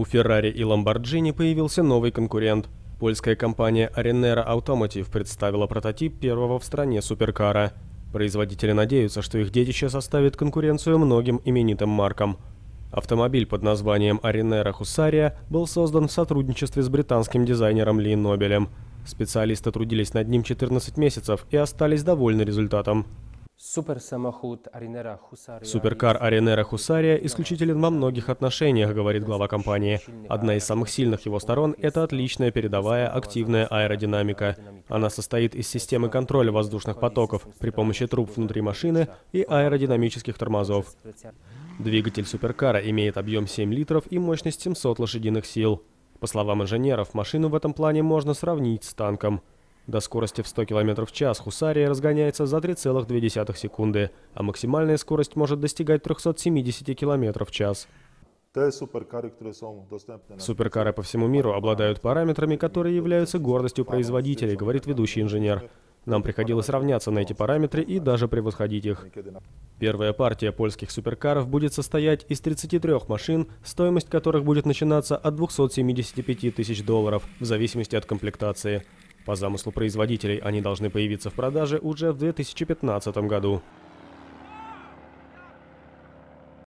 У Ferrari и Lamborghini появился новый конкурент. Польская компания Arenera Automotive представила прототип первого в стране суперкара. Производители надеются, что их детище составит конкуренцию многим именитым маркам. Автомобиль под названием Arenera Husaria был создан в сотрудничестве с британским дизайнером Ли Нобелем. Специалисты трудились над ним 14 месяцев и остались довольны результатом. Суперкар Аринера Хусария исключителен во многих отношениях, говорит глава компании. Одна из самых сильных его сторон — это отличная передовая активная аэродинамика. Она состоит из системы контроля воздушных потоков при помощи труб внутри машины и аэродинамических тормозов. Двигатель суперкара имеет объем 7 литров и мощность 700 лошадиных сил. По словам инженеров, машину в этом плане можно сравнить с танком — до скорости в 100 км в час Хусария разгоняется за 3,2 секунды, а максимальная скорость может достигать 370 км в час. Суперкары по всему миру обладают параметрами, которые являются гордостью производителей, говорит ведущий инженер. Нам приходилось равняться на эти параметры и даже превосходить их. Первая партия польских суперкаров будет состоять из 33 машин, стоимость которых будет начинаться от 275 тысяч долларов, в зависимости от комплектации. По замыслу производителей они должны появиться в продаже уже в 2015 году.